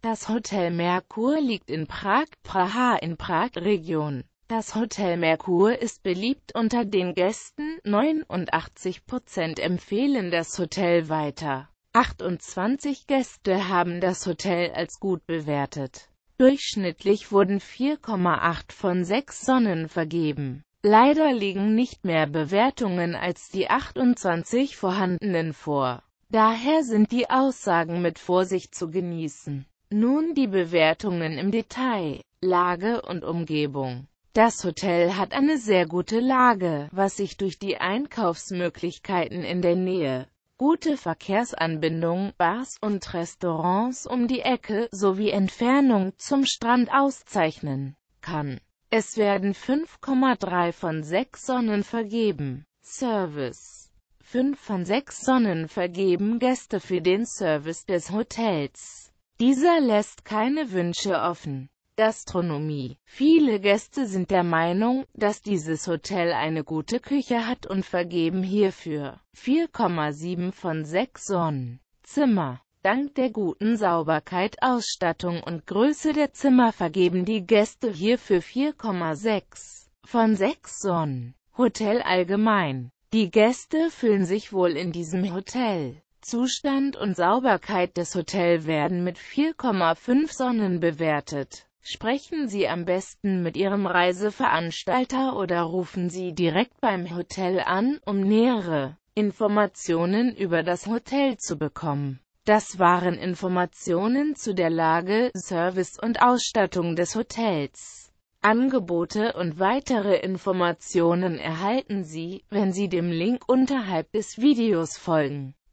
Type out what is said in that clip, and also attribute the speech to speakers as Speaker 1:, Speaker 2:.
Speaker 1: Das Hotel Merkur liegt in Prag, Praha in Prag-Region. Das Hotel Merkur ist beliebt unter den Gästen, 89% empfehlen das Hotel weiter. 28 Gäste haben das Hotel als gut bewertet. Durchschnittlich wurden 4,8 von 6 Sonnen vergeben. Leider liegen nicht mehr Bewertungen als die 28 vorhandenen vor. Daher sind die Aussagen mit Vorsicht zu genießen. Nun die Bewertungen im Detail. Lage und Umgebung. Das Hotel hat eine sehr gute Lage, was sich durch die Einkaufsmöglichkeiten in der Nähe, gute Verkehrsanbindung, Bars und Restaurants um die Ecke sowie Entfernung zum Strand auszeichnen kann. Es werden 5,3 von 6 Sonnen vergeben. Service 5 von 6 Sonnen vergeben Gäste für den Service des Hotels. Dieser lässt keine Wünsche offen. Gastronomie. Viele Gäste sind der Meinung, dass dieses Hotel eine gute Küche hat und vergeben hierfür 4,7 von 6 Sonnen. Zimmer. Dank der guten Sauberkeit, Ausstattung und Größe der Zimmer vergeben die Gäste hierfür 4,6 von 6 Sonnen. Hotel allgemein. Die Gäste fühlen sich wohl in diesem Hotel. Zustand und Sauberkeit des Hotels werden mit 4,5 Sonnen bewertet. Sprechen Sie am besten mit Ihrem Reiseveranstalter oder rufen Sie direkt beim Hotel an, um nähere Informationen über das Hotel zu bekommen. Das waren Informationen zu der Lage, Service und Ausstattung des Hotels. Angebote und weitere Informationen erhalten Sie, wenn Sie dem Link unterhalb des Videos folgen.